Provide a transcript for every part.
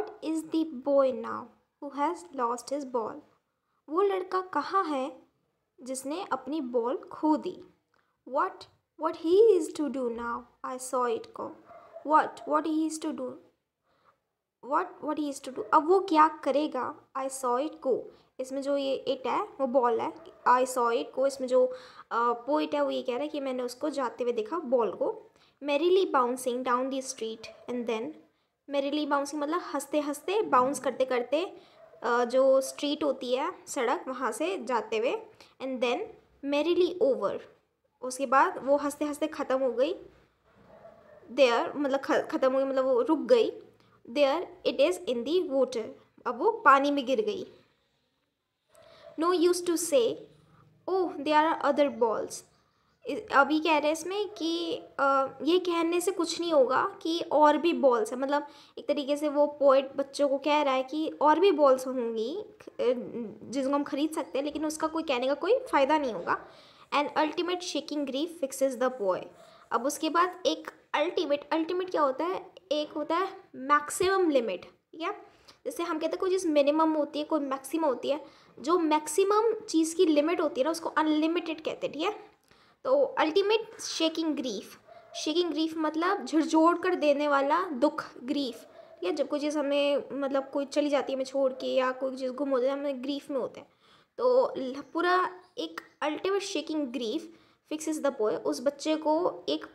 what is the boy now who has lost his ball वो लड़का कहाँ है जिसने अपनी बॉल खो दी what what he is to do now I saw it को what what he is to do what what he is to do अब वो क्या करेगा आई सॉ इट को इसमें जो ये इट है वो बॉल है आई सॉ इट को इसमें जो पोइट है वो ये कह रहा है कि मैंने उसको जाते हुए देखा बॉल को merrily bouncing down the street and then merrily bouncing मतलब हंसते हंसते बाउंस करते करते जो स्ट्रीट होती है सड़क वहाँ से जाते हुए एंड देन मेरेली ओवर उसके बाद वो हंसते हंसते ख़त्म हो गई देयर मतलब ख़त्म हो गई मतलब वो रुक गई there it is in the water अब वो पानी में गिर गई no use to say O there are other balls अभी कह रहे हैं इसमें कि ये कहने से कुछ नहीं होगा कि और भी बॉल्स है मतलब एक तरीके से वो पोइट बच्चों को कह रहा है कि और भी बॉल्स होंगी जिसको हम खरीद सकते हैं लेकिन उसका कोई कहने का कोई फ़ायदा नहीं होगा and ultimate shaking grief fixes the boy अब उसके बाद एक अल्टीमेट अल्टीमेट क्या होता है एक होता है मैक्सिमम लिमिट ठीक है जैसे हम कहते हैं कोई चीज़ मिनिमम होती है कोई मैक्सिमम होती है जो मैक्सिमम चीज़ की लिमिट होती है ना उसको अनलिमिटेड कहते हैं ठीक है तो ultimate shaking grief shaking grief मतलब झिझोड़ कर देने वाला दुख ग्रीफ ठीक है जब कोई चीज़ हमें मतलब कोई चली जाती है हमें छोड़ के या कोई चीज़ गुम होती है हमें ग्रीफ में होते हैं तो पूरा एक ultimate shaking grief fix is the boy उस बच्चे को एक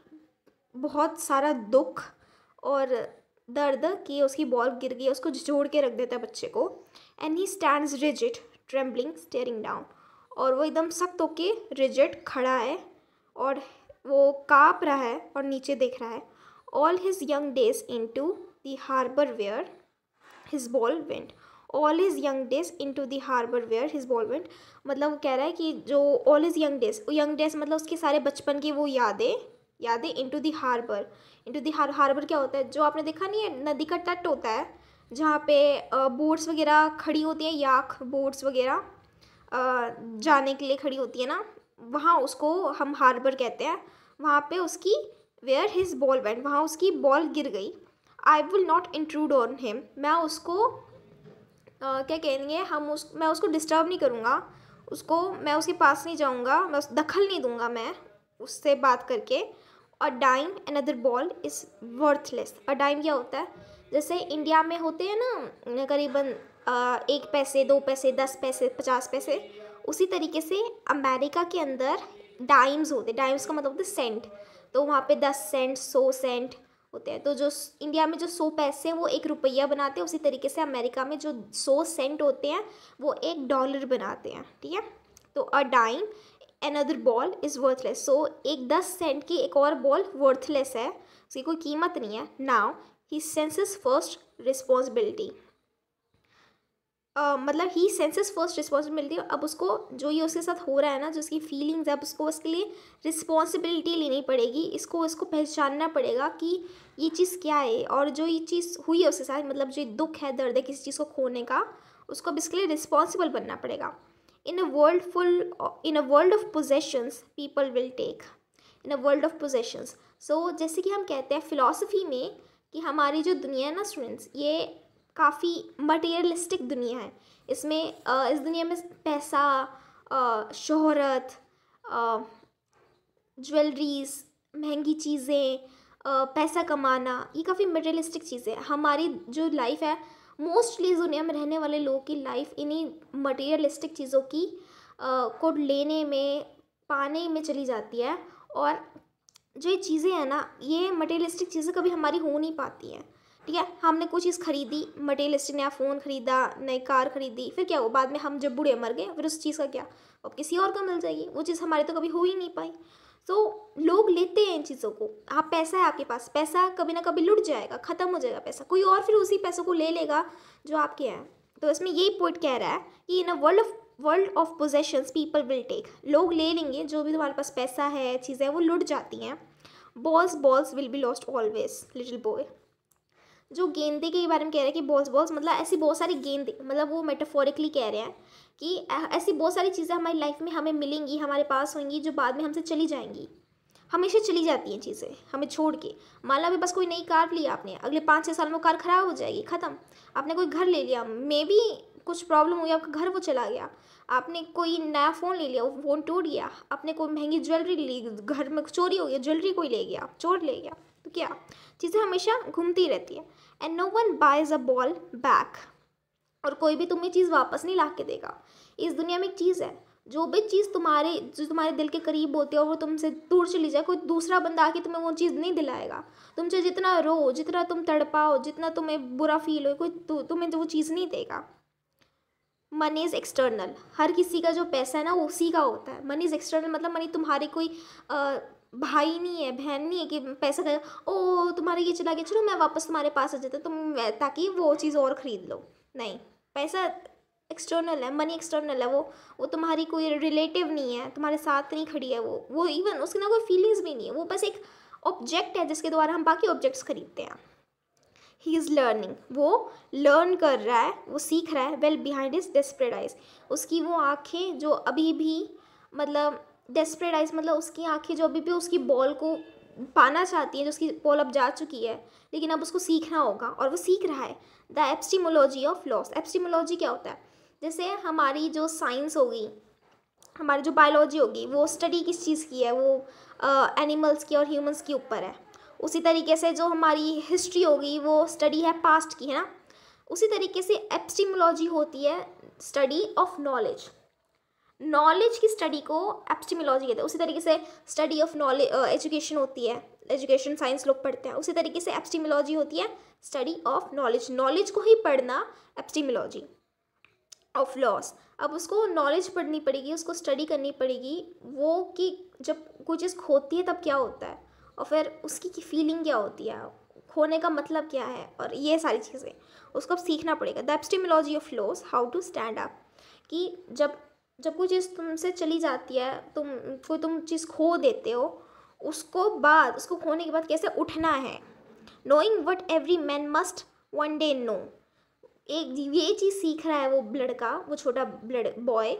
बहुत सारा दुख और दर्द कि उसकी बॉल गिर गई उसको झोड़ के रख देता है बच्चे को and he stand rigid trembling staring down और वो एकदम सख्त होके रिजिट खड़ा है और वो काँप रहा है और नीचे देख रहा है all his young days into the harbour where his ball went all is young days into the harbour harbour where his went मतलब कह रहा है कि जो all is young days young days मतलब उसके सारे बचपन की वो यादें यादें into to harbour into to हार हार्बर क्या होता है जो आपने देखा नहीं है नदी का तट होता है जहाँ पे बोट्स वगैरह खड़ी होती हैं याक बोट्स वगैरह जाने के लिए खड़ी होती है ना वहाँ उसको हम हार्बर कहते हैं वहाँ पे उसकी वेयर हिज बॉल वेंट वहाँ उसकी बॉल गिर गई I will not intrude on him मैं उसको Uh, क्या कहेंगे हम उस मैं उसको डिस्टर्ब नहीं करूँगा उसको मैं उसके पास नहीं जाऊँगा मैं उस दखल नहीं दूँगा मैं उससे बात करके a dime another ball is worthless a dime क्या होता है जैसे इंडिया में होते हैं ना करीबन एक पैसे दो पैसे दस पैसे पचास पैसे उसी तरीके से अमेरिका के अंदर डाइम्स होते हैं डाइम्स का मतलब होता है सेंट तो वहाँ पे दस सेंट सौ सेंट होते हैं तो जो इंडिया में जो सौ पैसे हैं वो एक रुपया बनाते हैं उसी तरीके से अमेरिका में जो सौ सेंट होते हैं वो एक डॉलर बनाते हैं ठीक है तो a dime another ball is worthless so एक दस सेंट की एक और बॉल वर्थलेस है उसकी कोई कीमत नहीं है now he senses first responsibility मतलब ही सेंसेस फर्स्ट रिस्पॉन्सिबिलिटी अब उसको जो ये उसके साथ हो रहा है ना जो उसकी फीलिंग्स है अब उसको उसके लिए रिस्पॉन्सिबिलिटी लेनी पड़ेगी इसको उसको पहचानना पड़ेगा कि ये चीज़ क्या है और जो ये चीज़ हुई है उसके साथ मतलब जो दुख है दर्द है किसी चीज़ को खोने का उसको अब इसके लिए रिस्पॉन्सिबल बनना पड़ेगा in a world full in a world of possessions people will take in a world of possessions so जैसे कि हम कहते हैं फिलोसफी में कि हमारी जो दुनिया है ना स्टूडेंट्स ये काफ़ी मटेरियलिस्टिक दुनिया है इसमें इस दुनिया में पैसा शोहरत ज्वेलरीज महंगी चीज़ें पैसा कमाना ये काफ़ी मटेरियलिस्टिक चीज़ें हमारी जो लाइफ है मोस्टली इस दुनिया में रहने वाले लोगों की लाइफ इन्हीं मटेरियलिस्टिक चीज़ों की को लेने में पाने में चली जाती है और जो ये चीज़ें हैं ना ये मटेरियलिस्टिक चीज़ें कभी हमारी हो नहीं पाती हैं ठीक है हमने कुछ चीज़ खरीदी मटेरियलिस्टिक नया फ़ोन खरीदा नई कार खरीदी फिर क्या हुआ बाद में हम जब बूढ़े मर गए फिर उस चीज़ का क्या अब किसी और को मिल जाएगी वो चीज़ हमारे तो कभी हो ही नहीं पाई सो लोग लेते हैं इन चीज़ों को आप हाँ, पैसा है आपके पास पैसा कभी ना कभी लुट जाएगा ख़त्म हो जाएगा पैसा कोई और फिर उसी पैसों को ले लेगा जो आपके हैं तो इसमें यही पॉइंट कह रहा है कि in a world of world of possessions people will take लोग ले लेंगे जो भी तुम्हारे पास पैसा है चीज़ें वो लुट जाती हैं balls balls will be lost always little boy जो गेंदे के बारे में कह रहे हैं कि बॉल्स बॉल्स मतलब ऐसी बहुत सारी गेंदे मतलब वो मेटाफोरिकली कह रहे हैं कि ऐसी बहुत सारी चीज़ें हमारी लाइफ में हमें मिलेंगी हमारे पास होंगी जो बाद में हमसे चली जाएंगी हमेशा चली जाती हैं चीज़ें हमें छोड़ के मान लो अभी बस कोई नई कार ली आपने अगले पाँच छः साल में वो कार ख़राब हो जाएगी ख़त्म आपने कोई घर ले लिया मे भी कुछ प्रॉब्लम हुई आपका घर वो चला गया आपने कोई नया फ़ोन ले लिया वो फ़ोन टूट गया आपने कोई महंगी ज्वेलरी ली घर में चोरी हो गया ज्वेलरी कोई ले गया चोर ले गया क्या चीज़ें हमेशा घूमती रहती है and no one buys a ball back और कोई भी तुम्हें चीज़ वापस नहीं ला के देगा इस दुनिया में एक चीज़ है जो भी चीज़ तुम्हारे जो तुम्हारे दिल के करीब होती है वो तुमसे दूर चली जाए कोई दूसरा बंदा आके तुम्हें वो चीज़ नहीं दिलाएगा तुमसे जितना रो जितना तुम तड़पाओ जितना तुम्हें बुरा फील हो कोई तुम्हें वो चीज़ नहीं देगा मनी इज़ एक्सटर्नल हर किसी का जो पैसा है ना वो उसी का होता है मनी इज़ एक्सटर्नल मतलब मनी तुम्हारे कोई आ, भाई नहीं है बहन नहीं है कि पैसा कर ओ तुम्हारा ये चला गया चलो मैं वापस तुम्हारे पास आ जाता तुम ताकि वो चीज़ और ख़रीद लो नहीं पैसा एक्सटर्नल है मनी एक्सटर्नल है वो वो तुम्हारी कोई रिलेटिव नहीं है तुम्हारे साथ नहीं खड़ी है वो वो इवन उसके ना कोई फीलिंग्स भी नहीं है वो बस एक ऑब्जेक्ट है जिसके द्वारा हम बाकी ऑब्जेक्ट्स खरीदते हैं ही इज़ लर्निंग वो लर्न कर रहा है वो सीख रहा है वेल बिहाइंड इज डेस्परेड उसकी वो आँखें जो अभी भी मतलब डेस्परेट आइज मतलब उसकी आंखें जो अभी भी उसकी बॉल को पाना चाहती हैं जो उसकी बॉल अब जा चुकी है लेकिन अब उसको सीखना होगा और वो सीख रहा है the epistemology of loss epistemology क्या होता है जैसे हमारी जो साइंस होगी हमारी जो बायोलॉजी होगी वो स्टडी किस चीज़ की है वो एनिमल्स की और ह्यूमंस के ऊपर है उसी तरीके से जो हमारी हिस्ट्री होगी वो स्टडी है पास्ट की है ना उसी तरीके से एप्स्टीमोलॉजी होती है स्टडी ऑफ नॉलेज नॉलेज की स्टडी को एप्स्टिमोलॉजी कहते हैं उसी तरीके से स्टडी ऑफ नॉलेज एजुकेशन होती है एजुकेशन साइंस लोग पढ़ते हैं उसी तरीके से एप्स्टिमोलॉजी होती है स्टडी ऑफ नॉलेज नॉलेज को ही पढ़ना एप्स्टिमोलॉजी ऑफ लॉस अब उसको नॉलेज पढ़नी पड़ेगी उसको स्टडी करनी पड़ेगी वो कि जब कोई चीज़ खोती है तब क्या होता है और फिर उसकी की फीलिंग क्या होती है खोने का मतलब क्या है और ये सारी चीज़ें उसको अब सीखना पड़ेगा the epistemology of loss how to stand up कि जब जब कोई चीज़ तुमसे चली जाती है तुम कोई तुम चीज़ खो देते हो उसको बाद उसको खोने के बाद कैसे उठना है knowing what every man must one day know एक ये चीज़ सीख रहा है वो लड़का वो छोटा लड़ बॉय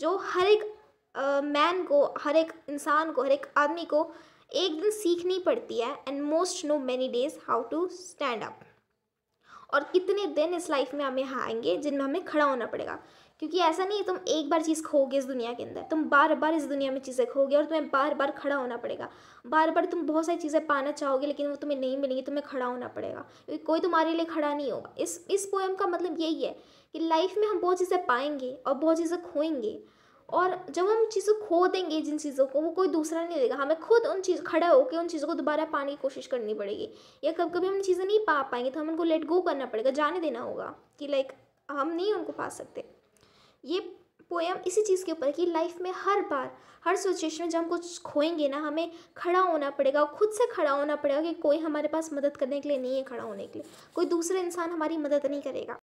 जो हर एक मैन uh, को हर एक इंसान को हर एक आदमी को एक दिन सीखनी पड़ती है and most know many days how to stand up और कितने दिन इस लाइफ में हमें यहाँ आएंगे जिनमें हमें खड़ा होना पड़ेगा क्योंकि ऐसा नहीं है तुम एक बार चीज़ खोगे इस दुनिया के अंदर तुम बार बार इस दुनिया में चीज़ें खोगे और तुम्हें बार बार खड़ा होना पड़ेगा बार बार तुम बहुत सारी चीज़ें पाना चाहोगे लेकिन वो तुम्हें नहीं मिलेंगी तुम्हें खड़ा होना पड़ेगा क्योंकि कोई तुम्हारे लिए खड़ा नहीं होगा इस इस पोएम का मतलब यही है कि लाइफ में हम बहुत चीज़ें पाएंगे और बहुत चीज़ें खोएंगे और जब हम चीज़ों खो देंगे जिन चीज़ों को वो कोई दूसरा नहीं देगा हमें खुद उन चीज़ खड़े होकर उन चीज़ों को दोबारा पाने की कोशिश करनी पड़ेगी या कभी कभी हम चीज़ें नहीं पा पाएंगे तो हम उनको लेट गो करना पड़ेगा जाने देना होगा कि लाइक हम नहीं उनको पा सकते ये पोएम इसी चीज़ के ऊपर कि लाइफ में हर बार हर सिचुएशन में जब हम कुछ खोएंगे ना हमें खड़ा होना पड़ेगा खुद से खड़ा होना पड़ेगा कि कोई हमारे पास मदद करने के लिए नहीं है खड़ा होने के लिए कोई दूसरा इंसान हमारी मदद नहीं करेगा